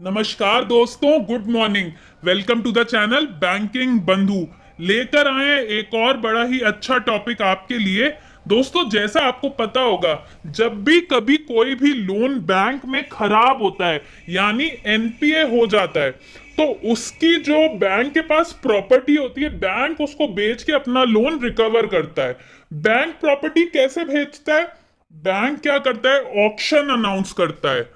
नमस्कार दोस्तों good morning welcome to the channel banking Bandhu लेकर आए एक और बड़ा ही अच्छा टॉपिक आपके लिए दोस्तों जैसा आपको पता होगा जब भी कभी कोई भी लोन बैंक में खराब होता है यानी एनपीए हो जाता है तो उसकी जो बैंक के पास प्रॉपर्टी होती है बैंक उसको बेच के अपना लोन रिकवर करता है बैंक प्रॉपर्टी कैसे भेजता है बैंक क्या करता है ऑप्शन अनाउंस करता है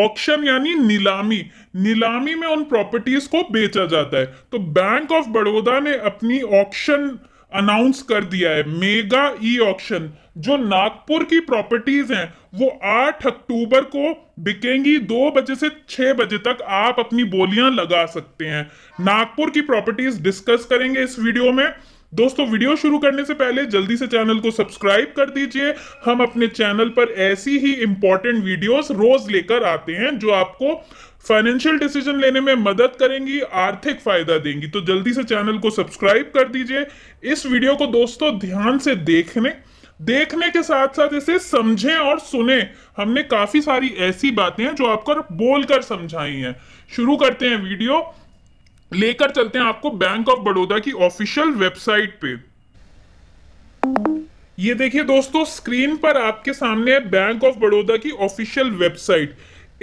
ऑक्शन यानी नीलामी नीलामी में उन प्रॉपर्टीज को बेचा जाता है तो बैंक ऑफ बड़ौदा ने अपनी ऑक्शन अनाउंस कर दिया है मेगा ई ऑक्शन जो नागपुर की प्रॉपर्टीज हैं वो 8 अक्टूबर को बिकेंगी दो बजे से छह बजे तक आप अपनी बोलियां लगा सकते हैं नागपुर की प्रॉपर्टीज डिस्कस करेंगे इस वीडियो में दोस्तों वीडियो शुरू करने से पहले जल्दी से चैनल को सब्सक्राइब कर दीजिए हम अपने चैनल पर ऐसी ही इंपॉर्टेंट वीडियोस रोज लेकर आते हैं जो आपको फाइनेंशियल डिसीजन लेने में मदद करेंगी आर्थिक फायदा देंगी तो जल्दी से चैनल को सब्सक्राइब कर दीजिए इस वीडियो को दोस्तों ध्यान से देखने देखने के साथ साथ इसे समझें और सुने हमने काफी सारी ऐसी बातें हैं जो आपको बोलकर समझाई हैं शुरू करते हैं वीडियो लेकर चलते हैं आपको बैंक ऑफ बड़ौदा की ऑफिशियल वेबसाइट पे ये देखिए दोस्तों स्क्रीन पर आपके सामने है बैंक ऑफ बड़ौदा की ऑफिशियल वेबसाइट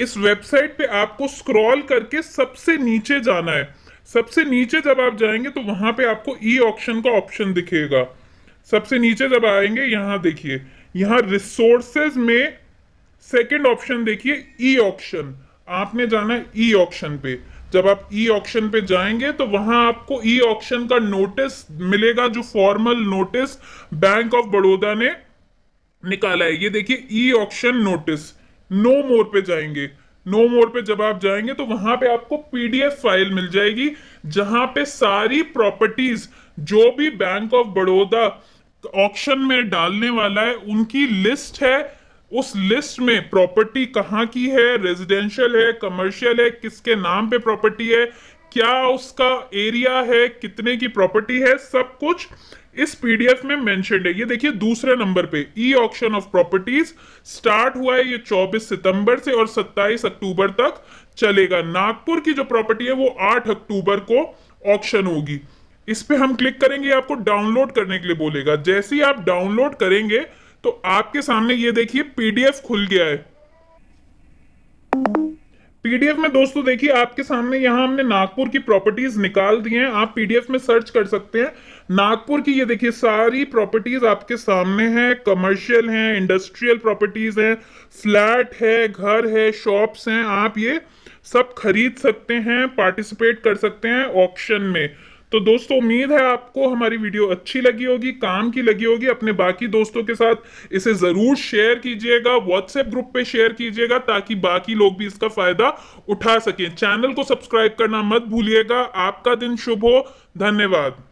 इस वेबसाइट पे आपको स्क्रॉल करके सबसे नीचे जाना है सबसे नीचे जब आप जाएंगे तो वहां पे आपको ई e ऑप्शन का ऑप्शन दिखेगा सबसे नीचे जब आएंगे यहां देखिए यहां रिसोर्सेज में सेकेंड ऑप्शन देखिए ई e ऑप्शन आपने जाना ई e ऑप्शन पे जब आप ई ऑक्शन पे जाएंगे तो वहां आपको ई ऑक्शन का नोटिस मिलेगा जो formal notice bank of Baroda ने निकाला है ये देखिए E auction notice number पे जाएंगे नो मोर पे जब आप जाएंगे तो वहां पे आपको पीडीएफ फाइल मिल जाएगी जहां पे सारी प्रॉपर्टीज जो भी बैंक ऑफ बड़ौदा ऑक्शन में डालने वाला है उनकी लिस्ट है उस लिस्ट में प्रॉपर्टी कहाँ की है रेजिडेंशियल है कमर्शियल है किसके नाम पे प्रॉपर्टी है क्या उसका एरिया है कितने की प्रॉपर्टी है सब कुछ इस पीडीएफ में मेंशन है ये देखिए दूसरे नंबर पे E auction of properties start हुआ है ये 24 सितंबर से और 27 अक्टूबर तक चलेगा नागपुर की जो प्रॉपर्टी है वो 8 अक्टूबर को ऑक्शन होगी इस पे हम क्लिक करेंगे आपको डाउनलोड करने के लिए बोलेगा जैसे ही आप डाउनलोड करेंगे तो आपके सामने ये देखिए पीडीएफ खुल गया है पीडीएफ में दोस्तों देखिए आपके सामने यहाँ हमने नागपुर की प्रॉपर्टीज निकाल दी हैं आप पीडीएफ में सर्च कर सकते हैं नागपुर की ये देखिए सारी प्रॉपर्टीज आपके सामने हैं कमर्शियल हैं इंडस्ट्रियल प्रॉपर्टीज हैं फ्लैट है घर है शॉप्स हैं आप ये सब खरीद सकते हैं पार्टिसिपेट कर सकते हैं ऑप्शन में तो दोस्तों उम्मीद है आपको हमारी वीडियो अच्छी लगी होगी काम की लगी होगी अपने बाकी दोस्तों के साथ इसे ज़रूर शेयर कीजिएगा व्हाट्सएप ग्रुप पे शेयर कीजिएगा ताकि बाकी लोग भी इसका फ़ायदा उठा सकें चैनल को सब्सक्राइब करना मत भूलिएगा आपका दिन शुभ हो धन्यवाद